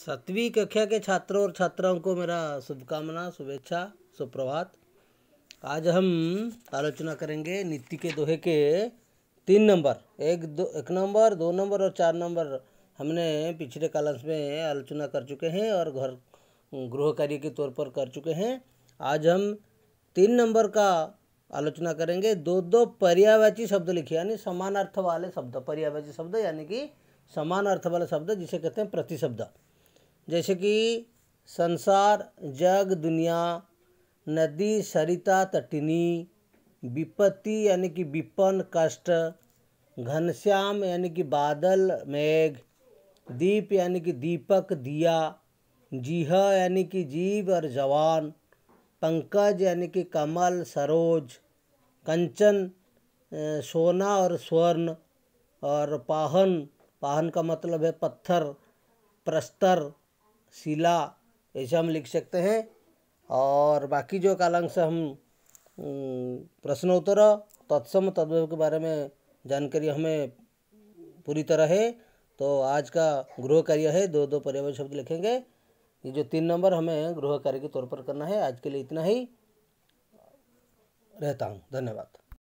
सातवीं कक्षा के छात्रों और छात्राओं को मेरा शुभकामना शुभेच्छा सुप्रभात आज हम आलोचना करेंगे नीति के दोहे के तीन नंबर एक दो एक नंबर दो नंबर और चार नंबर हमने पिछले कॉलम्स में आलोचना कर चुके हैं और घर गृह कार्य के तौर पर कर चुके हैं आज हम तीन नंबर का आलोचना करेंगे दो दो पर्यावाची शब्द लिखे यानी समान अर्थ वाले शब्द पर्यावाची शब्द यानी कि समान अर्थ वाले शब्द जिसे कहते हैं प्रतिशब्द जैसे कि संसार जग दुनिया नदी सरिता तटिनी विपत्ति यानी कि विपन्न कष्ट घनश्याम यानी कि बादल मेघ दीप यानी कि दीपक दिया जीह यानी कि जीव और जवान पंकज यानी कि कमल सरोज कंचन सोना और स्वर्ण और पाहन पाहन का मतलब है पत्थर प्रस्तर शिला ऐसे हम लिख सकते हैं और बाकी जो कालांश हम प्रश्नोत्तर तत्सम तद्भव के बारे में जानकारी हमें पूरी तरह है तो आज का गृह कार्य है दो दो पर्यावरण शब्द लिखेंगे ये जो तीन नंबर हमें गृह कार्य के तौर पर करना है आज के लिए इतना ही रहता हूँ धन्यवाद